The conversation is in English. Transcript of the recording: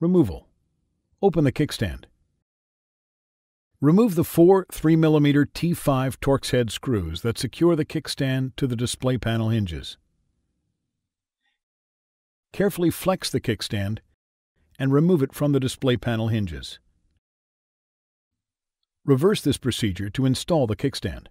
Removal. Open the kickstand. Remove the four 3mm T5 Torx head screws that secure the kickstand to the display panel hinges. Carefully flex the kickstand and remove it from the display panel hinges. Reverse this procedure to install the kickstand.